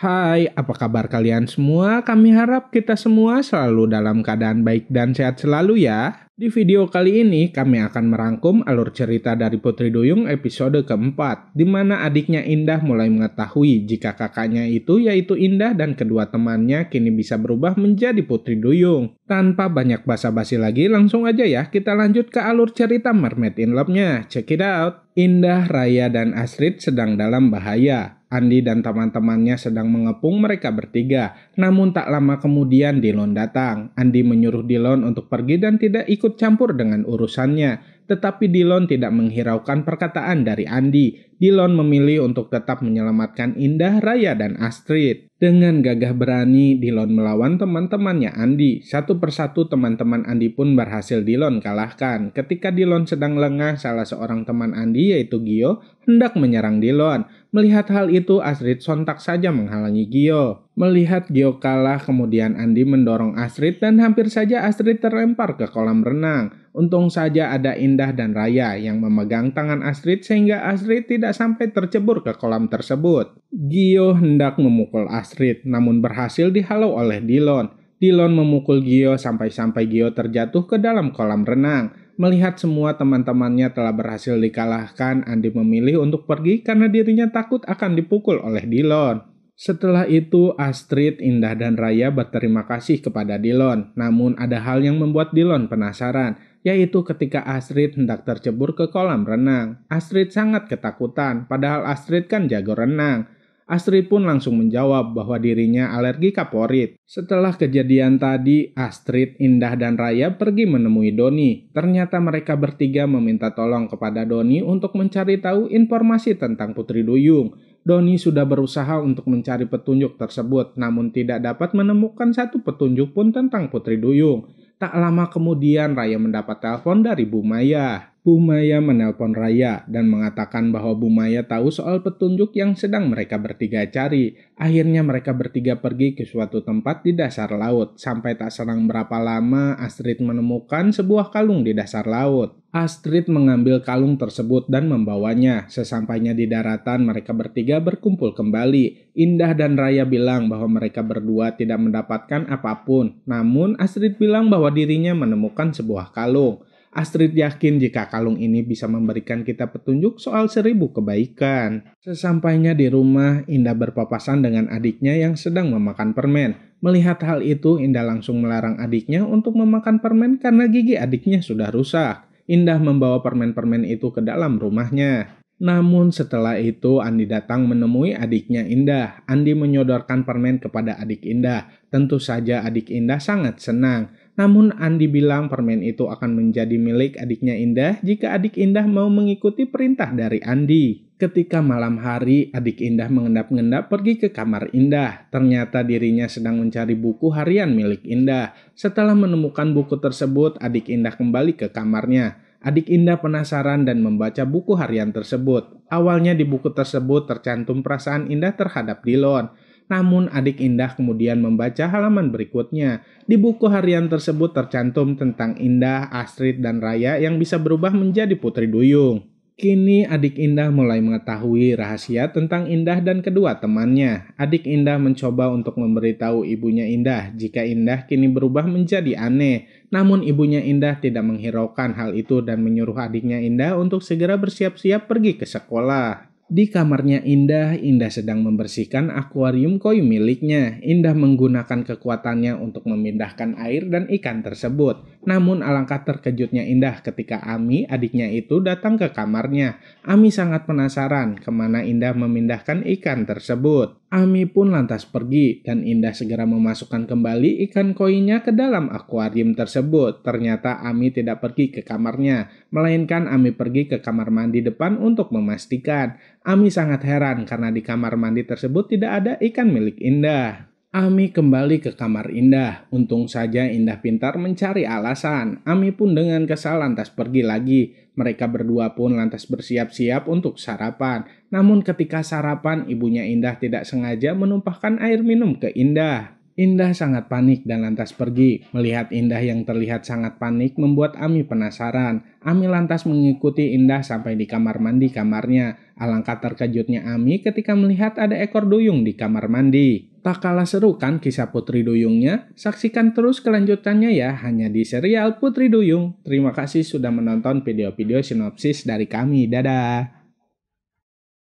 Hai, apa kabar kalian semua? Kami harap kita semua selalu dalam keadaan baik dan sehat selalu ya. Di video kali ini, kami akan merangkum alur cerita dari Putri Duyung episode keempat, di mana adiknya Indah mulai mengetahui jika kakaknya itu yaitu Indah dan kedua temannya kini bisa berubah menjadi Putri Duyung. Tanpa banyak basa-basi lagi, langsung aja ya kita lanjut ke alur cerita Mermaid in Love-nya. Check it out! Indah, Raya, dan Astrid sedang dalam bahaya Andi dan teman-temannya sedang mengepung mereka bertiga. Namun tak lama kemudian Dilon datang. Andi menyuruh Dilon untuk pergi dan tidak ikut campur dengan urusannya. Tetapi Dillon tidak menghiraukan perkataan dari Andi. Dillon memilih untuk tetap menyelamatkan Indah, Raya, dan Astrid. Dengan gagah berani, Dillon melawan teman-temannya Andi. Satu persatu teman-teman Andi pun berhasil Dillon kalahkan. Ketika Dillon sedang lengah, salah seorang teman Andi yaitu Gio hendak menyerang Dillon. Melihat hal itu, Astrid sontak saja menghalangi Gio. Melihat Gio kalah, kemudian Andi mendorong Astrid dan hampir saja Astrid terlempar ke kolam renang. Untung saja ada Indah dan Raya yang memegang tangan Astrid sehingga Astrid tidak sampai tercebur ke kolam tersebut. Gio hendak memukul Astrid namun berhasil dihalau oleh Dillon. Dillon memukul Gio sampai-sampai Gio terjatuh ke dalam kolam renang. Melihat semua teman-temannya telah berhasil dikalahkan, Andi memilih untuk pergi karena dirinya takut akan dipukul oleh Dillon. Setelah itu, Astrid, Indah, dan Raya berterima kasih kepada Dillon. Namun ada hal yang membuat Dillon penasaran, yaitu ketika Astrid hendak tercebur ke kolam renang. Astrid sangat ketakutan, padahal Astrid kan jago renang. Astrid pun langsung menjawab bahwa dirinya alergi kaporit. Setelah kejadian tadi, Astrid, Indah, dan Raya pergi menemui Doni. Ternyata mereka bertiga meminta tolong kepada Doni untuk mencari tahu informasi tentang Putri Duyung. Doni sudah berusaha untuk mencari petunjuk tersebut, namun tidak dapat menemukan satu petunjuk pun tentang Putri Duyung. Tak lama kemudian, Raya mendapat telepon dari Bu Maya. Bumaya menelpon Raya dan mengatakan bahwa Bumaya tahu soal petunjuk yang sedang mereka bertiga cari. Akhirnya mereka bertiga pergi ke suatu tempat di dasar laut. Sampai tak senang berapa lama, Astrid menemukan sebuah kalung di dasar laut. Astrid mengambil kalung tersebut dan membawanya. Sesampainya di daratan, mereka bertiga berkumpul kembali. Indah dan Raya bilang bahwa mereka berdua tidak mendapatkan apapun. Namun, Astrid bilang bahwa dirinya menemukan sebuah kalung. Astrid yakin jika kalung ini bisa memberikan kita petunjuk soal seribu kebaikan. Sesampainya di rumah, Indah berpapasan dengan adiknya yang sedang memakan permen. Melihat hal itu, Indah langsung melarang adiknya untuk memakan permen karena gigi adiknya sudah rusak. Indah membawa permen-permen itu ke dalam rumahnya. Namun setelah itu Andi datang menemui adiknya Indah. Andi menyodorkan permen kepada adik Indah. Tentu saja adik Indah sangat senang. Namun Andi bilang permen itu akan menjadi milik adiknya Indah jika adik Indah mau mengikuti perintah dari Andi. Ketika malam hari, adik Indah mengendap-endap pergi ke kamar Indah. Ternyata dirinya sedang mencari buku harian milik Indah. Setelah menemukan buku tersebut, adik Indah kembali ke kamarnya. Adik Indah penasaran dan membaca buku harian tersebut. Awalnya di buku tersebut tercantum perasaan Indah terhadap Dilon. Namun adik Indah kemudian membaca halaman berikutnya. Di buku harian tersebut tercantum tentang Indah, Astrid, dan Raya yang bisa berubah menjadi putri duyung. Kini adik Indah mulai mengetahui rahasia tentang Indah dan kedua temannya. Adik Indah mencoba untuk memberitahu ibunya Indah jika Indah kini berubah menjadi aneh. Namun ibunya Indah tidak menghiraukan hal itu dan menyuruh adiknya Indah untuk segera bersiap-siap pergi ke sekolah. Di kamarnya Indah, Indah sedang membersihkan akuarium koi miliknya. Indah menggunakan kekuatannya untuk memindahkan air dan ikan tersebut. Namun alangkah terkejutnya Indah ketika Ami, adiknya itu, datang ke kamarnya. Ami sangat penasaran kemana Indah memindahkan ikan tersebut. Ami pun lantas pergi dan Indah segera memasukkan kembali ikan koinnya ke dalam akuarium tersebut. Ternyata Ami tidak pergi ke kamarnya, melainkan Ami pergi ke kamar mandi depan untuk memastikan. Ami sangat heran karena di kamar mandi tersebut tidak ada ikan milik Indah. Ami kembali ke kamar Indah. Untung saja Indah pintar mencari alasan. Ami pun dengan kesal lantas pergi lagi. Mereka berdua pun lantas bersiap-siap untuk sarapan. Namun ketika sarapan, ibunya Indah tidak sengaja menumpahkan air minum ke Indah. Indah sangat panik dan lantas pergi. Melihat Indah yang terlihat sangat panik membuat Ami penasaran. Ami lantas mengikuti Indah sampai di kamar mandi kamarnya. Alangkah terkejutnya Ami ketika melihat ada ekor duyung di kamar mandi. Tak kalah seru kan kisah Putri Duyungnya? Saksikan terus kelanjutannya ya hanya di serial Putri Duyung. Terima kasih sudah menonton video-video sinopsis dari kami. Dadah!